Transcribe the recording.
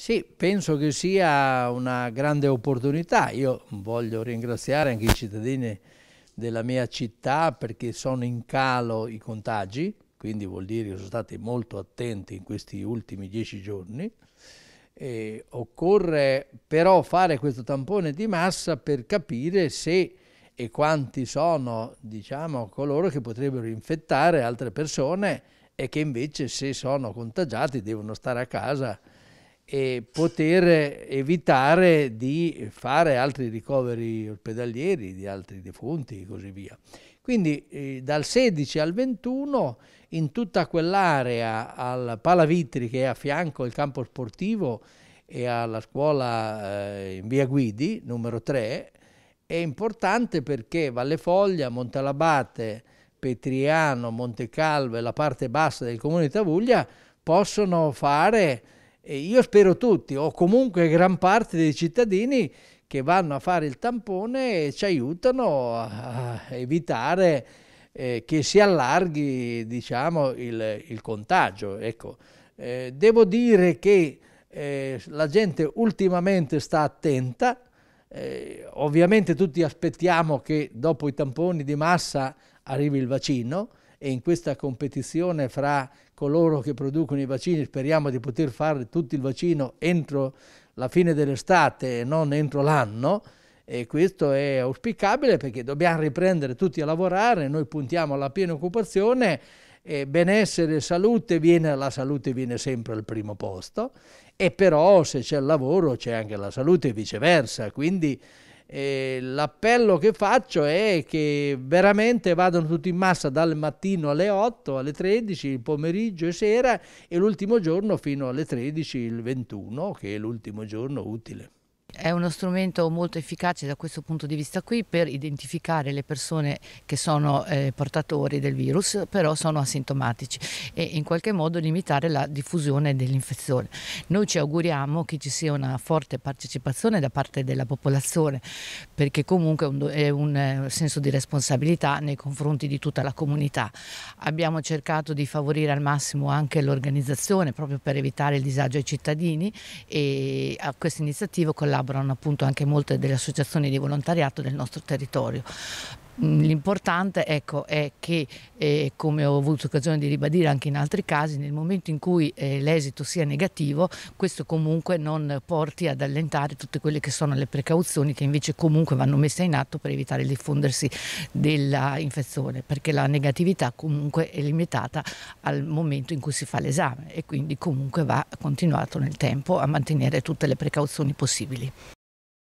Sì, penso che sia una grande opportunità. Io voglio ringraziare anche i cittadini della mia città perché sono in calo i contagi, quindi vuol dire che sono stati molto attenti in questi ultimi dieci giorni. E occorre però fare questo tampone di massa per capire se e quanti sono diciamo, coloro che potrebbero infettare altre persone e che invece se sono contagiati devono stare a casa e poter evitare di fare altri ricoveri ospedalieri di altri defunti e così via. Quindi eh, dal 16 al 21 in tutta quell'area al Palavitri che è a fianco al campo sportivo e alla scuola eh, in via Guidi numero 3 è importante perché Valle Foglia, Montalabate, Petriano, Montecalvo e la parte bassa del comune di Tavuglia possono fare e io spero tutti, o comunque gran parte dei cittadini che vanno a fare il tampone e ci aiutano a evitare eh, che si allarghi diciamo, il, il contagio. Ecco. Eh, devo dire che eh, la gente ultimamente sta attenta, eh, ovviamente tutti aspettiamo che dopo i tamponi di massa arrivi il vaccino, e in questa competizione fra coloro che producono i vaccini speriamo di poter fare tutto il vaccino entro la fine dell'estate e non entro l'anno e questo è auspicabile perché dobbiamo riprendere tutti a lavorare, noi puntiamo alla piena occupazione e benessere e salute, viene, la salute viene sempre al primo posto e però se c'è il lavoro c'è anche la salute e viceversa, quindi e l'appello che faccio è che veramente vadano tutti in massa dal mattino alle 8, alle 13, il pomeriggio e sera e l'ultimo giorno fino alle 13, il 21, che è l'ultimo giorno utile è uno strumento molto efficace da questo punto di vista qui per identificare le persone che sono eh, portatori del virus, però sono asintomatici e in qualche modo limitare la diffusione dell'infezione. Noi ci auguriamo che ci sia una forte partecipazione da parte della popolazione, perché comunque è un eh, senso di responsabilità nei confronti di tutta la comunità. Abbiamo cercato di favorire al massimo anche l'organizzazione proprio per evitare il disagio ai cittadini e a questa iniziativa collabora collaborano appunto anche molte delle associazioni di volontariato del nostro territorio. Mm, l'importante ecco, è che, eh, come ho avuto occasione di ribadire anche in altri casi, nel momento in cui eh, l'esito sia negativo, questo comunque non porti ad allentare tutte quelle che sono le precauzioni che invece comunque vanno messe in atto per evitare il diffondersi dell'infezione, perché la negatività comunque è limitata al momento in cui si fa l'esame e quindi comunque va continuato nel tempo a mantenere tutte le precauzioni possibili.